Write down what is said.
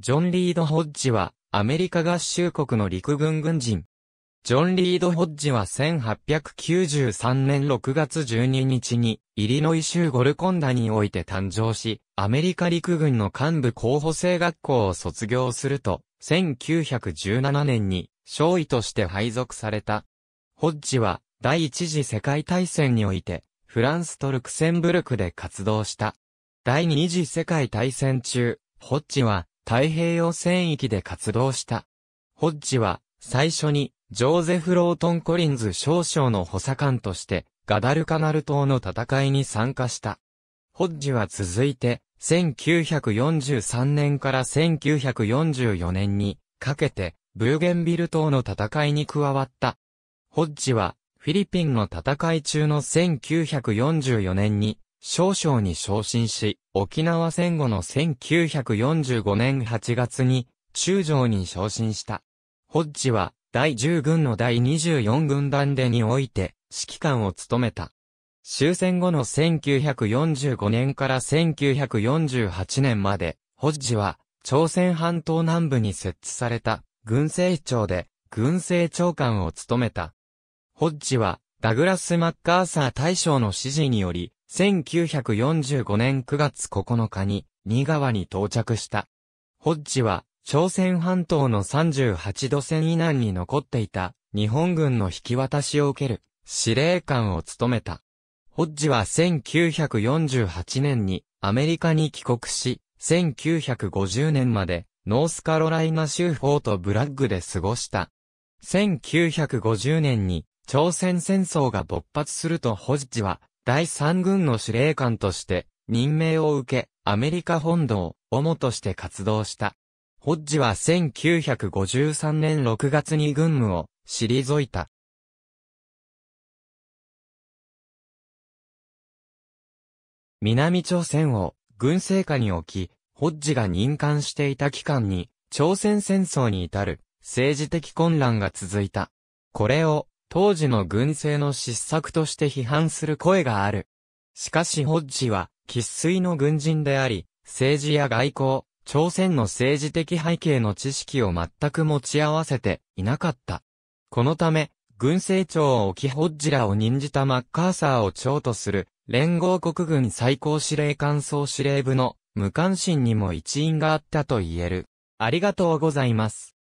ジョン・リード・ホッジは、アメリカ合衆国の陸軍軍人。ジョン・リード・ホッジは1893年6月12日に、イリノイ州ゴルコンダにおいて誕生し、アメリカ陸軍の幹部候補生学校を卒業すると、1917年に、少尉として配属された。ホッジは、第一次世界大戦において、フランスとルクセンブルクで活動した。第二次世界大戦中、ホッジは、太平洋戦域で活動した。ホッジは、最初に、ジョーゼフ・ロートン・コリンズ少将の補佐官として、ガダルカナル島の戦いに参加した。ホッジは続いて、1943年から1944年にかけて、ブーゲンビル島の戦いに加わった。ホッジは、フィリピンの戦い中の1944年に、少将に昇進し、沖縄戦後の1945年8月に、中将に昇進した。ホッジは、第10軍の第24軍団でにおいて、指揮官を務めた。終戦後の1945年から1948年まで、ホッジは、朝鮮半島南部に設置された、軍政庁で、軍政長官を務めた。ホッジは、ダグラス・マッカーサー大将の指示により、1945年9月9日に、新川に到着した。ホッジは、朝鮮半島の38度線以南に残っていた、日本軍の引き渡しを受ける、司令官を務めた。ホッジは1948年に、アメリカに帰国し、1950年まで、ノースカロライナ州フォートブラッグで過ごした。1950年に、朝鮮戦争が勃発するとホッジは、第3軍の司令官として任命を受け、アメリカ本土を主として活動した。ホッジは1953年6月に軍務を退いた。南朝鮮を軍政下に置き、ホッジが任官していた期間に朝鮮戦争に至る政治的混乱が続いた。これを当時の軍政の失策として批判する声がある。しかしホッジは、喫水の軍人であり、政治や外交、朝鮮の政治的背景の知識を全く持ち合わせていなかった。このため、軍政庁を置きホッジらを任じたマッカーサーを長とする、連合国軍最高司令官総司令部の無関心にも一因があったと言える。ありがとうございます。